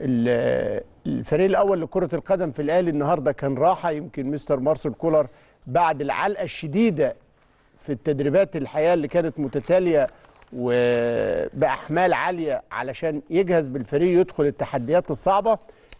الفريق الاول لكره القدم في الاهلي النهارده كان راحه يمكن مستر مارسل كولر بعد العلقه الشديده في التدريبات الحقيقه اللي كانت متتاليه وباحمال عاليه علشان يجهز بالفريق يدخل التحديات الصعبه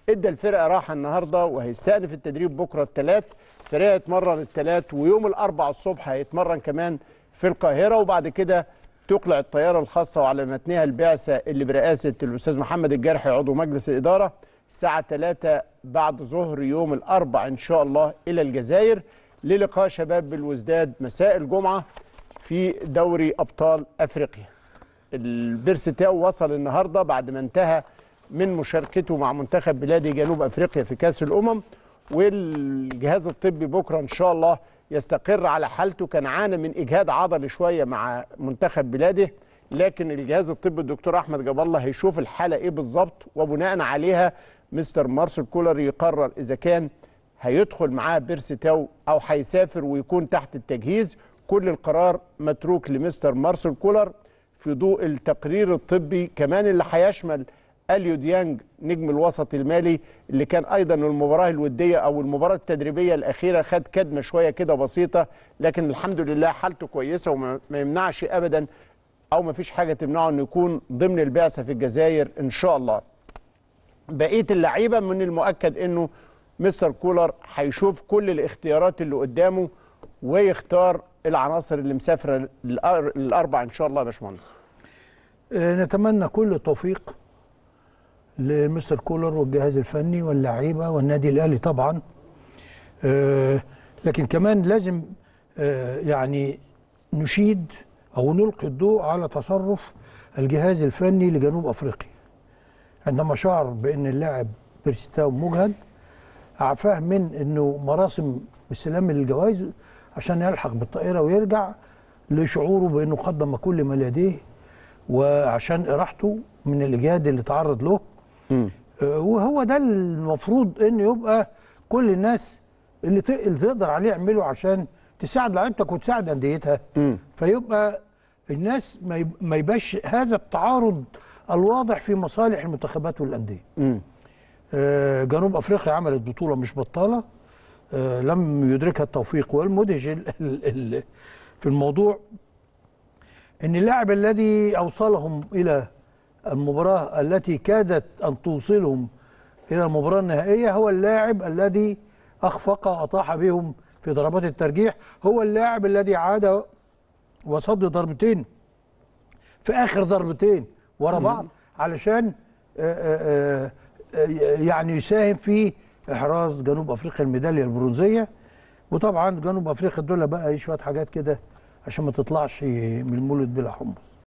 ادى الفرقه راحه النهارده وهيستأنف التدريب بكره الثلاث فريق يتمرن الثلاث ويوم الاربع الصبح هيتمرن كمان في القاهره وبعد كده تقلع الطيارة الخاصة وعلى متنها البعثة اللي برئاسة الأستاذ محمد الجرحي عضو مجلس الإدارة الساعة 3 بعد ظهر يوم الأربع إن شاء الله إلى الجزائر للقاء شباب بالوزداد مساء الجمعة في دوري أبطال أفريقيا تاو وصل النهاردة بعد ما انتهى من مشاركته مع منتخب بلادي جنوب أفريقيا في كأس الأمم والجهاز الطبي بكرة إن شاء الله يستقر على حالته كان عانى من اجهاد عضلي شويه مع منتخب بلاده لكن الجهاز الطبي الدكتور احمد جاب الله هيشوف الحاله ايه بالظبط وبناء عليها مستر مارسل كولر يقرر اذا كان هيدخل معاه بيرسي تاو او هيسافر ويكون تحت التجهيز كل القرار متروك لمستر مارسل كولر في ضوء التقرير الطبي كمان اللي هيشمل اليو ديانج نجم الوسط المالي اللي كان ايضا المباراه الوديه او المباراه التدريبيه الاخيره خد كدمه شويه كده بسيطه لكن الحمد لله حالته كويسه وما يمنعش ابدا او ما فيش حاجه تمنعه انه يكون ضمن البعثه في الجزائر ان شاء الله بقيه اللعيبه من المؤكد انه مستر كولر هيشوف كل الاختيارات اللي قدامه ويختار العناصر اللي مسافره الاربع ان شاء الله يا باشمهندس آه، نتمنى كل التوفيق لمستر كولر والجهاز الفني واللعيبه والنادي الاهلي طبعا آه، لكن كمان لازم آه، يعني نشيد او نلقي الضوء على تصرف الجهاز الفني لجنوب افريقيا عندما شعر بان اللاعب بيرسيتاو مجهد عفاه من انه مراسم استلام الجوائز عشان يلحق بالطائره ويرجع لشعوره بانه قدم كل ما لديه وعشان اراحته من الاجهاد اللي تعرض له آه، وهو ده المفروض ان يبقى كل الناس اللي تقدر عليه يعمله عشان تساعد لعيبتك وتساعد انديتها فيبقى الناس ما يبقاش هذا التعارض الواضح في مصالح المنتخبات والانديه آه، جنوب افريقيا عملت بطوله مش بطاله آه، لم يدركها التوفيق والمدهش في الموضوع ان اللاعب الذي اوصلهم الى المباراة التي كادت أن توصلهم إلى المباراة النهائية هو اللاعب الذي أخفق أطاح بهم في ضربات الترجيح هو اللاعب الذي عاد وصد ضربتين في آخر ضربتين ورا بعض علشان آه، آه، آه، يعني يساهم في إحراز جنوب أفريقيا الميدالية البرونزية وطبعا جنوب أفريقيا دول بقى شوية حاجات كده عشان ما تطلعش من المولد بلا حمص